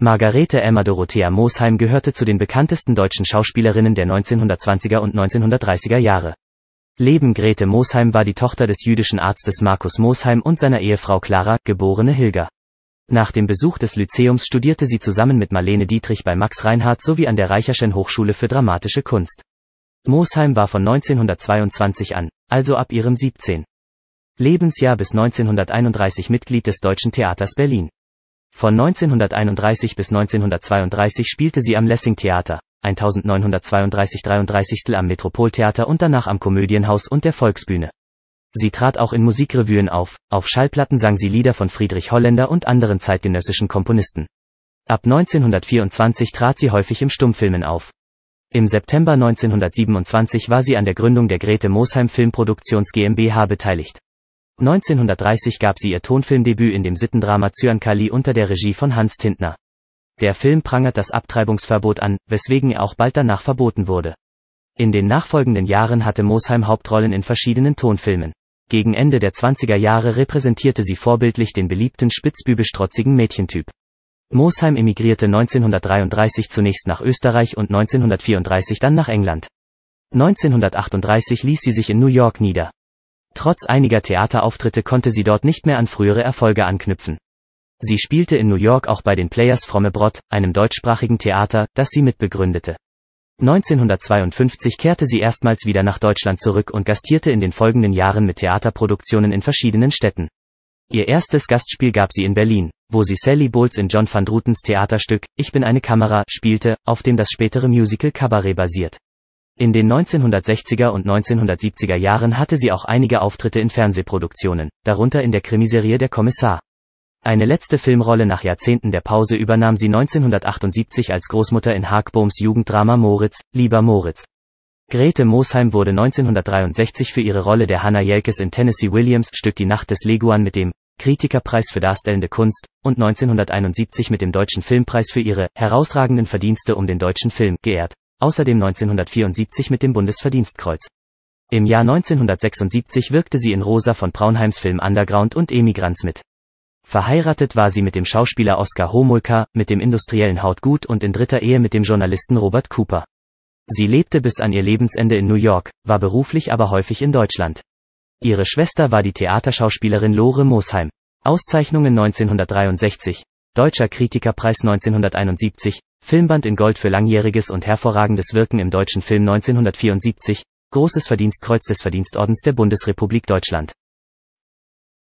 Margarete Emma Dorothea Mosheim gehörte zu den bekanntesten deutschen Schauspielerinnen der 1920er und 1930er Jahre. Leben Grete Mosheim war die Tochter des jüdischen Arztes Markus Mosheim und seiner Ehefrau Clara, geborene Hilger. Nach dem Besuch des Lyzeums studierte sie zusammen mit Marlene Dietrich bei Max Reinhardt sowie an der Reicherschen Hochschule für Dramatische Kunst. Mosheim war von 1922 an, also ab ihrem 17. Lebensjahr bis 1931 Mitglied des Deutschen Theaters Berlin. Von 1931 bis 1932 spielte sie am Lessing Theater, 1932 33 am Metropoltheater und danach am Komödienhaus und der Volksbühne. Sie trat auch in Musikrevuen auf, auf Schallplatten sang sie Lieder von Friedrich Holländer und anderen zeitgenössischen Komponisten. Ab 1924 trat sie häufig im Stummfilmen auf. Im September 1927 war sie an der Gründung der Grete Mosheim Filmproduktions GmbH beteiligt. 1930 gab sie ihr Tonfilmdebüt in dem Sittendrama Zyankali unter der Regie von Hans Tintner. Der Film prangert das Abtreibungsverbot an, weswegen er auch bald danach verboten wurde. In den nachfolgenden Jahren hatte Mosheim Hauptrollen in verschiedenen Tonfilmen. Gegen Ende der 20er Jahre repräsentierte sie vorbildlich den beliebten spitzbübisch-trotzigen Mädchentyp. Mosheim emigrierte 1933 zunächst nach Österreich und 1934 dann nach England. 1938 ließ sie sich in New York nieder. Trotz einiger Theaterauftritte konnte sie dort nicht mehr an frühere Erfolge anknüpfen. Sie spielte in New York auch bei den Players Frommebrott, einem deutschsprachigen Theater, das sie mitbegründete. 1952 kehrte sie erstmals wieder nach Deutschland zurück und gastierte in den folgenden Jahren mit Theaterproduktionen in verschiedenen Städten. Ihr erstes Gastspiel gab sie in Berlin, wo sie Sally Bowles in John van Drutens Theaterstück Ich bin eine Kamera spielte, auf dem das spätere Musical Cabaret basiert. In den 1960er und 1970er Jahren hatte sie auch einige Auftritte in Fernsehproduktionen, darunter in der Krimiserie Der Kommissar. Eine letzte Filmrolle nach Jahrzehnten der Pause übernahm sie 1978 als Großmutter in Hagbohms Jugenddrama Moritz, Lieber Moritz. Grete Mosheim wurde 1963 für ihre Rolle der Hannah Jelkes in Tennessee Williams Stück Die Nacht des Leguan mit dem Kritikerpreis für darstellende Kunst und 1971 mit dem Deutschen Filmpreis für ihre herausragenden Verdienste um den deutschen Film geehrt außerdem 1974 mit dem Bundesverdienstkreuz. Im Jahr 1976 wirkte sie in Rosa von Braunheims Film Underground und Emigrants mit. Verheiratet war sie mit dem Schauspieler Oskar Homolka, mit dem industriellen Hautgut und in dritter Ehe mit dem Journalisten Robert Cooper. Sie lebte bis an ihr Lebensende in New York, war beruflich aber häufig in Deutschland. Ihre Schwester war die Theaterschauspielerin Lore Mosheim. Auszeichnungen 1963, Deutscher Kritikerpreis 1971, Filmband in Gold für langjähriges und hervorragendes Wirken im deutschen Film 1974, Großes Verdienstkreuz des Verdienstordens der Bundesrepublik Deutschland.